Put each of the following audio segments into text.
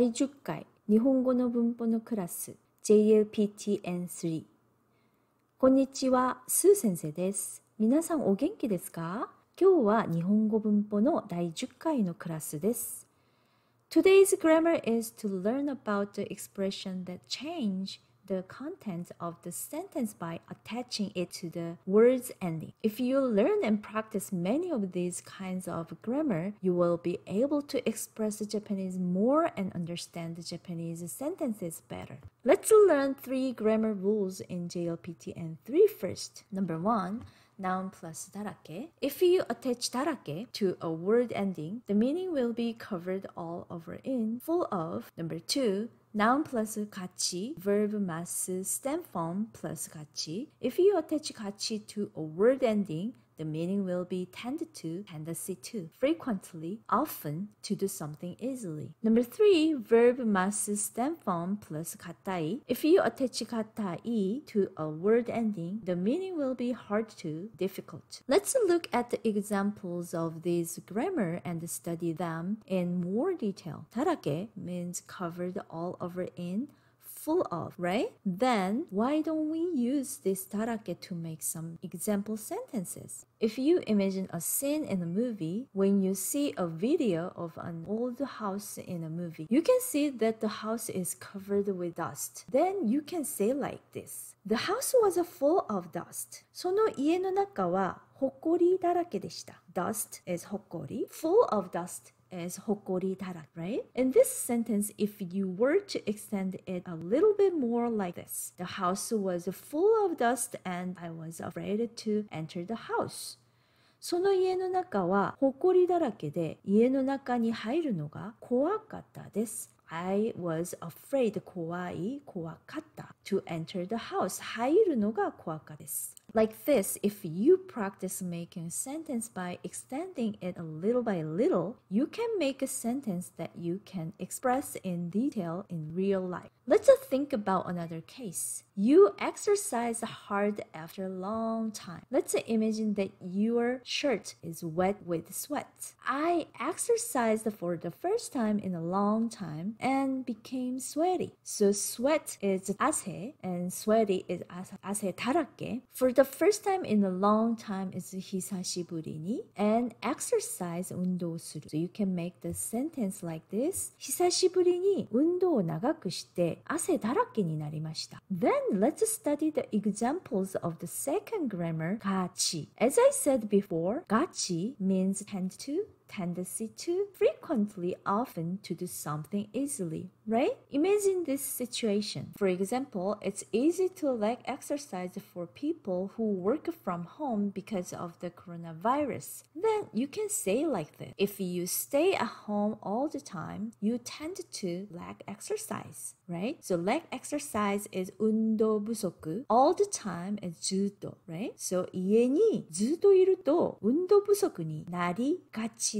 第10回日本語の文法のクラス JLPTN3 こんにちは、スー先生です。皆さんお元気ですか今日は日本語文法の第10回のクラスです。Today's grammar is to learn about the expression that change the content of the sentence by attaching it to the word's ending. If you learn and practice many of these kinds of grammar, you will be able to express Japanese more and understand Japanese sentences better. Let's learn three grammar rules in JLPTN3 first. Number one, noun plus darake. If you attach darake to a word ending, the meaning will be covered all over in full of number two, noun plus 같이, verb mass stem form plus 같이. If you attach 같이 to a word ending, the meaning will be tended to, tendency to, frequently, often, to do something easily. Number three, verb must stem from plus katai. If you attach katai to a word ending, the meaning will be hard to, difficult. Let's look at the examples of this grammar and study them in more detail. Tarake means covered all over in full of, right? Then why don't we use this tarake to make some example sentences? If you imagine a scene in a movie, when you see a video of an old house in a movie, you can see that the house is covered with dust. Then you can say like this. The house was full of dust. その家の中はほこりだらけでした。Dust is Full of dust is hokori dara, right? In this sentence, if you were to extend it a little bit more like this, the house was full of dust and I was afraid to enter the house. その家の中は埃だらけで家の中に入るのが怖かったです。I was afraid 怖い怖かった to enter the house 入るのが怖かったです。like this, if you practice making sentence by extending it a little by little, you can make a sentence that you can express in detail in real life. Let's think about another case. You exercise hard after a long time. Let's imagine that your shirt is wet with sweat. I exercised for the first time in a long time and became sweaty. So sweat is ase and sweaty is ase, tarake. For the the first time in a long time is hisashiburini and exercise 운동する. So you can make the sentence like this. Then let let's study the examples of the second grammar, 가치. As I said before, 가치 means tend to tendency to frequently often to do something easily, right? Imagine this situation. For example, it's easy to lack exercise for people who work from home because of the coronavirus. Then you can say like this. If you stay at home all the time, you tend to lack exercise, right? So lack exercise is 운동 부족. All the time is 주도, right? So 같이.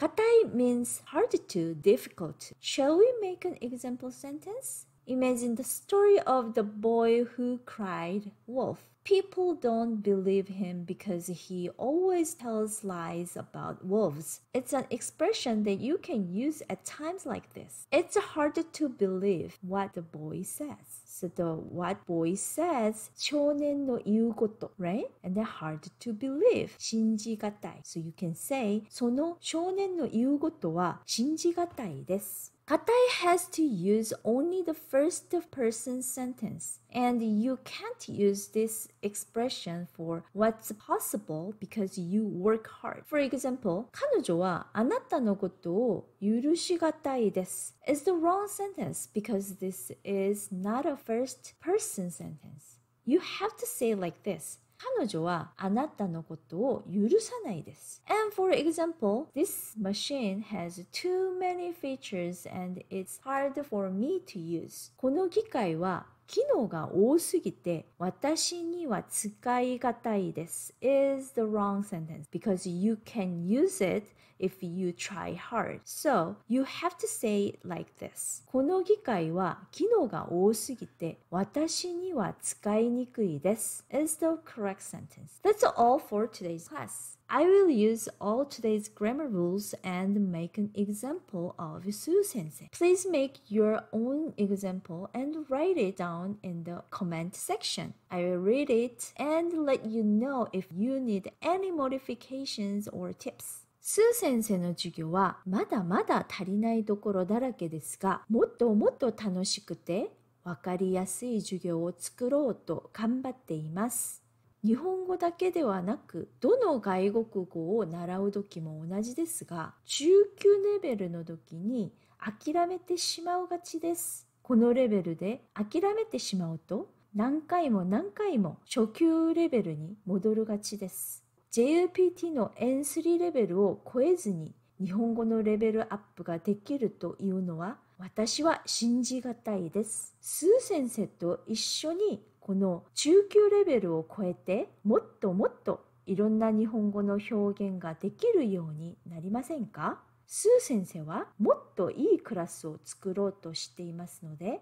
Katai means hard to, difficult. Shall we make an example sentence? Imagine the story of the boy who cried wolf. People don't believe him because he always tells lies about wolves. It's an expression that you can use at times like this. It's hard to believe what the boy says. So the what boy says, 초는 no 이유고도, right? And they're hard to believe, 신지 같다. So you can say, その少年の言うことは信じがたいです。Katai has to use only the first person sentence, and you can't use this expression for what's possible because you work hard. For example, 彼女はあなたのことを許しがたいです is the wrong sentence because this is not a first person sentence. You have to say like this. 彼女はあなたのことを許さないです。And for example, this machine has too many features and it's hard for me to use. この機械は機能が多すぎて私には使い難いです is the wrong sentence because you can use it if you try hard. So you have to say it like this. この機会は機能が多すぎて私には使いにくいです is the correct sentence. That's all for today's class. I will use all today's grammar rules and make an example of su sensei. Please make your own example and write it down in the comment section. I will read it and let you know if you need any modifications or tips. スー先生の授業はまだまだ足りないところだらけですが、もっともっと楽しくて分かりやすい授業を作ろうと頑張っています。日本語だけではなくどの外国語を習う時も同じですが中級レベルの時に諦めてしまうがちです。このレベルで諦めてしまうと何回も何回も初級レベルに戻るがちです。j u p t の N3 レベルを超えずに日本語のレベルアップができるというのは私は信じがたいです。スー先生と一緒にこの中級レベルを超えてもっともっといろんな日本語の表現ができるようになりませんかスー先生はもっといいクラスを作ろうとしていますので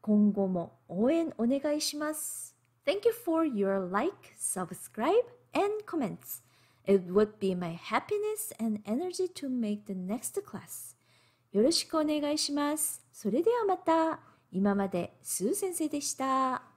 今後も応援お願いします。Thank you for your like, subscribe and comments. It would be my happiness and energy to make the next class. よろしくお願いします。それではまた。今までスー先生でした。